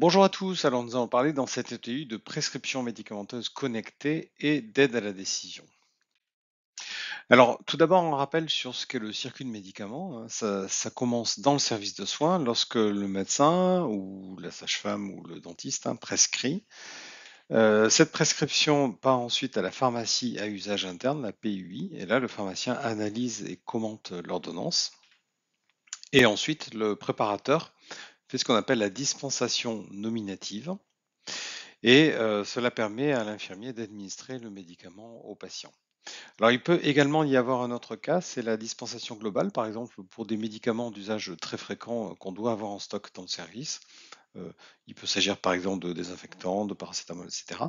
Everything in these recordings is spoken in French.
Bonjour à tous, alors nous allons parler dans cette ETU de prescription médicamenteuse connectée et d'aide à la décision. Alors, tout d'abord, on rappelle sur ce qu'est le circuit de médicaments. Hein. Ça, commence dans le service de soins lorsque le médecin ou la sage-femme ou le dentiste hein, prescrit. Euh, cette prescription part ensuite à la pharmacie à usage interne, la PUI, et là, le pharmacien analyse et commente l'ordonnance. Et ensuite, le préparateur c'est ce qu'on appelle la dispensation nominative. Et euh, cela permet à l'infirmier d'administrer le médicament au patient. Alors il peut également y avoir un autre cas, c'est la dispensation globale, par exemple pour des médicaments d'usage très fréquent euh, qu'on doit avoir en stock dans le service. Euh, il peut s'agir par exemple de désinfectants, de paracétamol, etc.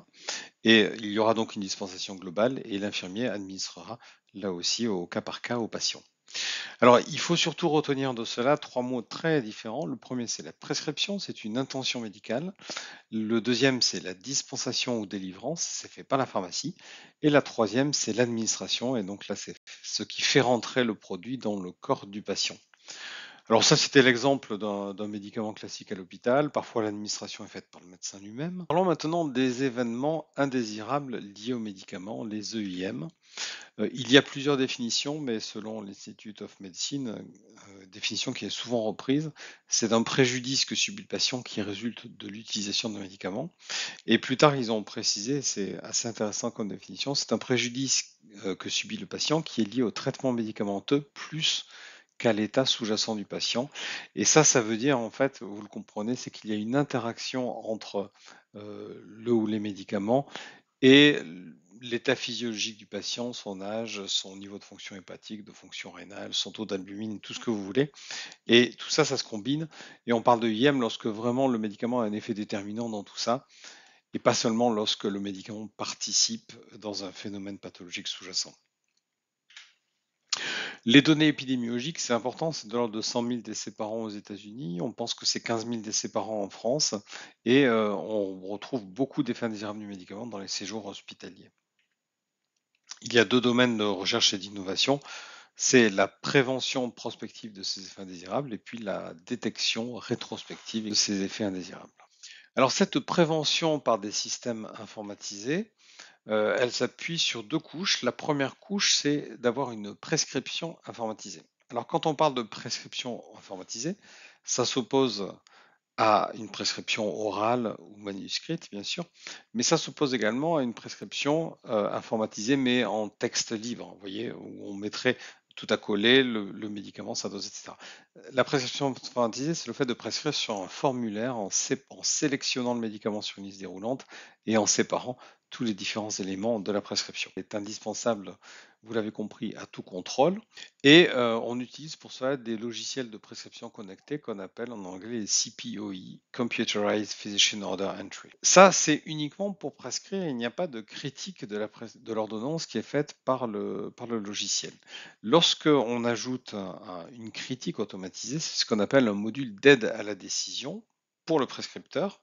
Et il y aura donc une dispensation globale et l'infirmier administrera là aussi au cas par cas au patient. Alors, il faut surtout retenir de cela trois mots très différents. Le premier, c'est la prescription, c'est une intention médicale. Le deuxième, c'est la dispensation ou délivrance, c'est fait par la pharmacie. Et la troisième, c'est l'administration, et donc là, c'est ce qui fait rentrer le produit dans le corps du patient. Alors ça, c'était l'exemple d'un médicament classique à l'hôpital. Parfois, l'administration est faite par le médecin lui-même. Parlons maintenant des événements indésirables liés aux médicaments, les EIM. Euh, il y a plusieurs définitions, mais selon l'Institut of Medicine, euh, définition qui est souvent reprise, c'est un préjudice que subit le patient qui résulte de l'utilisation d'un médicament. Et plus tard, ils ont précisé, c'est assez intéressant comme définition, c'est un préjudice euh, que subit le patient qui est lié au traitement médicamenteux plus qu'à l'état sous-jacent du patient. Et ça, ça veut dire, en fait, vous le comprenez, c'est qu'il y a une interaction entre euh, le ou les médicaments et l'état physiologique du patient, son âge, son niveau de fonction hépatique, de fonction rénale, son taux d'albumine, tout ce que vous voulez. Et tout ça, ça se combine. Et on parle de IEM lorsque vraiment le médicament a un effet déterminant dans tout ça, et pas seulement lorsque le médicament participe dans un phénomène pathologique sous-jacent. Les données épidémiologiques, c'est important, c'est de l'ordre de 100 000 décès par an aux États-Unis. On pense que c'est 15 000 décès par an en France. Et euh, on retrouve beaucoup d'effets indésirables du médicament dans les séjours hospitaliers. Il y a deux domaines de recherche et d'innovation. C'est la prévention prospective de ces effets indésirables et puis la détection rétrospective de ces effets indésirables. Alors cette prévention par des systèmes informatisés, euh, elle s'appuie sur deux couches. La première couche, c'est d'avoir une prescription informatisée. Alors quand on parle de prescription informatisée, ça s'oppose à une prescription orale ou manuscrite, bien sûr, mais ça s'oppose également à une prescription euh, informatisée, mais en texte libre, vous voyez, où on mettrait tout à coller, le, médicament, sa dose, etc. La prescription informatisée, c'est le fait de prescrire sur un formulaire en sélectionnant le médicament sur une liste déroulante et en séparant tous les différents éléments de la prescription. est indispensable, vous l'avez compris, à tout contrôle. Et euh, on utilise pour cela des logiciels de prescription connectés qu'on appelle en anglais CPOE, Computerized Physician Order Entry. Ça, c'est uniquement pour prescrire. Il n'y a pas de critique de l'ordonnance qui est faite par le, par le logiciel. Lorsqu'on ajoute une critique automatisée, c'est ce qu'on appelle un module d'aide à la décision le prescripteur.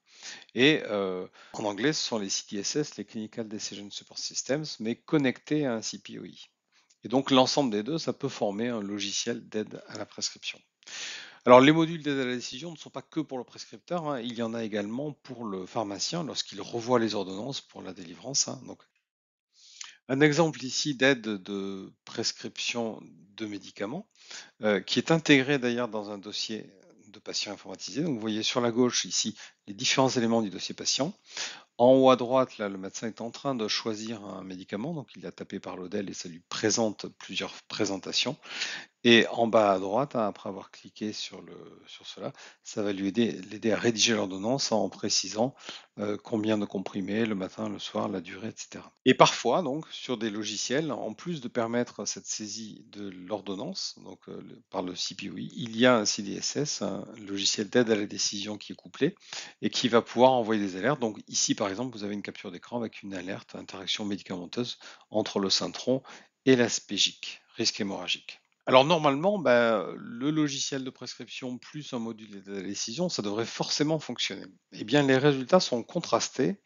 Et euh, en anglais, ce sont les CDSS, les Clinical Decision Support Systems, mais connectés à un CPOI. Et donc l'ensemble des deux, ça peut former un logiciel d'aide à la prescription. Alors les modules d'aide à la décision ne sont pas que pour le prescripteur, hein. il y en a également pour le pharmacien lorsqu'il revoit les ordonnances pour la délivrance. Hein. donc. Un exemple ici d'aide de prescription de médicaments, euh, qui est intégré d'ailleurs dans un dossier patient informatisé. vous voyez sur la gauche ici les différents éléments du dossier patient. En haut à droite, là, le médecin est en train de choisir un médicament, donc il a tapé par l'ODEL et ça lui présente plusieurs présentations. Et en bas à droite, hein, après avoir cliqué sur, cela, ça va lui aider, l'aider à rédiger l'ordonnance en précisant euh, combien de comprimés le matin, le soir, la durée, etc. Et parfois, donc, sur des logiciels, en plus de permettre cette saisie de l'ordonnance, donc euh, par le CPUI, il y a un CDSS, un logiciel d'aide à la décision qui est couplé et qui va pouvoir envoyer des alertes. Donc ici, par exemple, vous avez une capture d'écran avec une alerte interaction médicamenteuse entre le syntron et la risque hémorragique. Alors normalement, bah, le logiciel de prescription plus un module de décision, ça devrait forcément fonctionner. Eh bien, les résultats sont contrastés.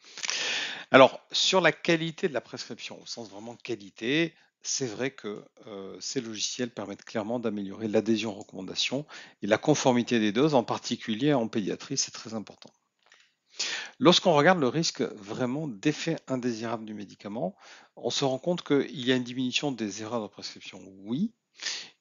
Alors, sur la qualité de la prescription, au sens vraiment qualité, c'est vrai que euh, ces logiciels permettent clairement d'améliorer l'adhésion aux recommandations et la conformité des doses, en particulier en pédiatrie, c'est très important. Lorsqu'on regarde le risque vraiment d'effet indésirable du médicament, on se rend compte qu'il y a une diminution des erreurs de prescription, oui,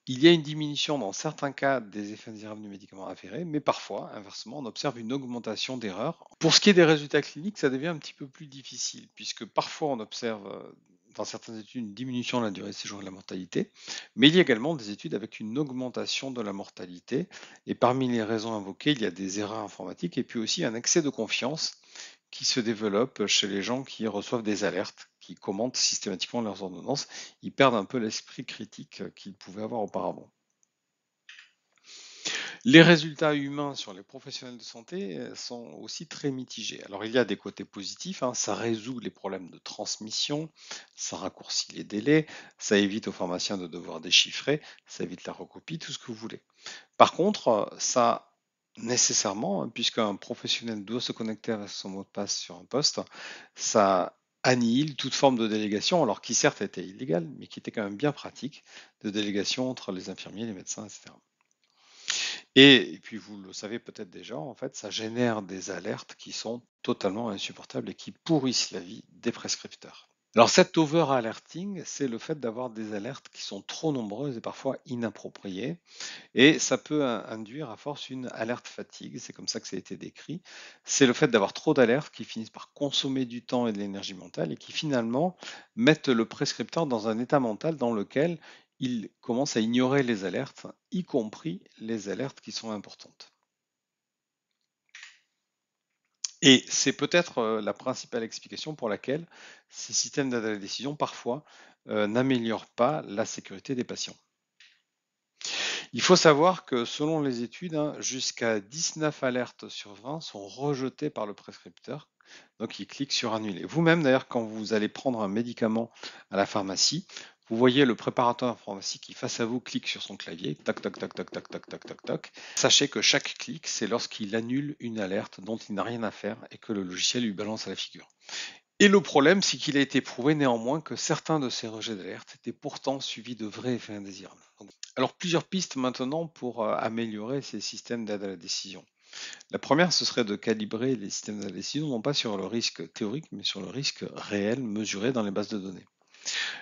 il y a une diminution dans certains cas des effets indésirables du médicament avéré, mais parfois, inversement, on observe une augmentation d'erreurs. Pour ce qui est des résultats cliniques, ça devient un petit peu plus difficile, puisque parfois on observe euh, dans certaines études une diminution de la durée de séjour et de la mortalité, mais il y a également des études avec une augmentation de la mortalité. Et parmi les raisons invoquées, il y a des erreurs informatiques et puis aussi un excès de confiance qui se développe chez les gens qui reçoivent des alertes commentent systématiquement leurs ordonnances. Ils perdent un peu l'esprit critique euh, qu'ils pouvaient avoir auparavant. Les résultats humains sur les professionnels de santé euh, sont aussi très mitigés. Alors il y a des côtés positifs, hein. ça résout les problèmes de transmission, ça raccourcit les délais, ça évite aux pharmaciens de devoir déchiffrer, ça évite la recopie, tout ce que vous voulez. Par contre, euh, ça nécessairement, hein, puisqu'un professionnel doit se connecter avec son mot de passe sur un poste, ça annihile toute forme de délégation, alors qui certes était illégale, mais qui était quand même bien pratique, de délégation entre les infirmiers, les médecins, etc. Et, et puis vous le savez peut-être déjà, en fait, ça génère des alertes qui sont totalement insupportables et qui pourrissent la vie des prescripteurs. Alors cet over-alerting, c'est le fait d'avoir des alertes qui sont trop nombreuses et parfois inappropriées. Et ça peut induire à force une alerte fatigue, c'est comme ça que ça a été décrit. C'est le fait d'avoir trop d'alertes qui finissent par consommer du temps et de l'énergie mentale et qui finalement mettent le prescripteur dans un état mental dans lequel il commence à ignorer les alertes, y compris les alertes qui sont importantes. Et c'est peut-être euh, la principale explication pour laquelle ces systèmes d'aide à décision, parfois, euh, n'améliorent pas la sécurité des patients. Il faut savoir que selon les études, hein, jusqu'à 19 alertes sur 20 sont rejetées par le prescripteur. Donc il clique sur annuler. Vous-même d'ailleurs, quand vous allez prendre un médicament à la pharmacie, vous voyez le préparateur informatique qui face à vous clique sur son clavier, tac tac tac tac tac tac tac tac Sachez que chaque clic, c'est lorsqu'il annule une alerte dont il n'a rien à faire et que le logiciel lui balance à la figure. Et le problème, c'est qu'il a été prouvé néanmoins que certains de ces rejets d'alerte étaient pourtant suivis de vrais effets indésirables. Alors plusieurs pistes maintenant pour euh, améliorer ces systèmes d'aide à la décision. La première, ce serait de calibrer les systèmes d'aide à la décision non pas sur le risque théorique, mais sur le risque réel mesuré dans les bases de données.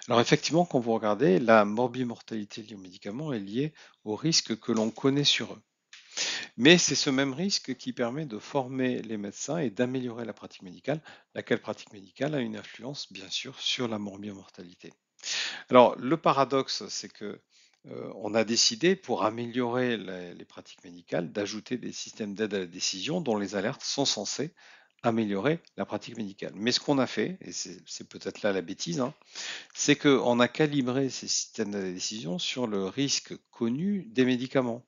Alors effectivement, quand vous regardez, la morbimortalité liée aux médicaments est liée au risque que l'on connaît sur eux. Mais c'est ce même risque qui permet de former les médecins et d'améliorer la pratique médicale, laquelle pratique médicale a une influence bien sûr sur la morbimortalité. Alors le paradoxe, c'est que euh, on a décidé pour améliorer les pratiques médicales d'ajouter des systèmes d'aide à la décision dont les alertes sont censées améliorer la pratique médicale. Mais ce qu'on a fait, et c'est peut-être là la bêtise, hein, c'est qu'on a calibré ces systèmes de décision sur le risque connu des médicaments.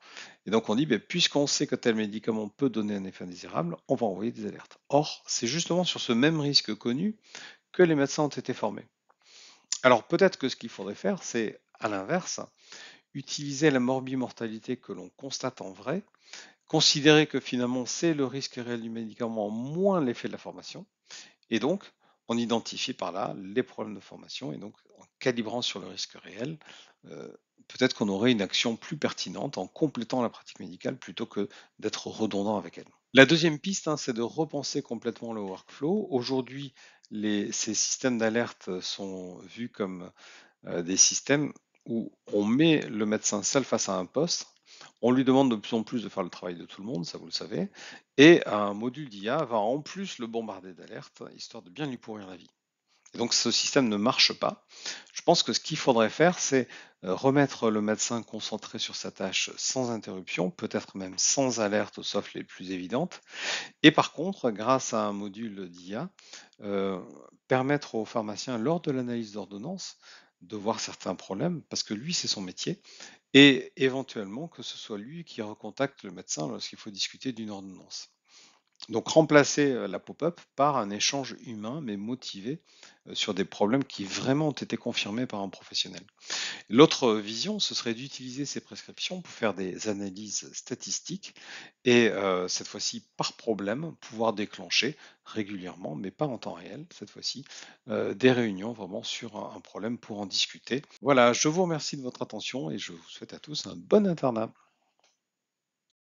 Et donc on dit, ben, puisqu'on sait que tel médicament peut donner un effet indésirable, on va envoyer des alertes. Or, c'est justement sur ce même risque connu que les médecins ont été formés. Alors peut-être que ce qu'il faudrait faire, c'est à l'inverse, utiliser la morbimortalité que l'on constate en vrai considérer que finalement c'est le risque réel du médicament moins l'effet de la formation, et donc on identifie par là les problèmes de formation, et donc en calibrant sur le risque réel, euh, peut-être qu'on aurait une action plus pertinente en complétant la pratique médicale plutôt que d'être redondant avec elle. La deuxième piste, hein, c'est de repenser complètement le workflow. Aujourd'hui, ces systèmes d'alerte sont vus comme euh, des systèmes où on met le médecin seul face à un poste on lui demande de plus en plus de faire le travail de tout le monde, ça vous le savez, et un module d'IA va en plus le bombarder d'alertes, histoire de bien lui pourrir la vie. Et donc ce système ne marche pas. Je pense que ce qu'il faudrait faire, c'est euh, remettre le médecin concentré sur sa tâche sans interruption, peut-être même sans alerte, sauf les plus évidentes. Et par contre, grâce à un module d'IA, euh, permettre aux pharmaciens, lors de l'analyse d'ordonnance, de voir certains problèmes, parce que lui, c'est son métier, et éventuellement que ce soit lui qui recontacte le médecin lorsqu'il faut discuter d'une ordonnance. Donc remplacer euh, la pop-up par un échange humain mais motivé euh, sur des problèmes qui vraiment ont été confirmés par un professionnel. L'autre euh, vision, ce serait d'utiliser ces prescriptions pour faire des analyses statistiques et cette fois-ci par problème pouvoir déclencher régulièrement, mais pas en temps réel cette fois-ci, des réunions vraiment sur un problème pour en discuter. Voilà, je vous remercie de votre attention et je vous souhaite à tous un bon internat.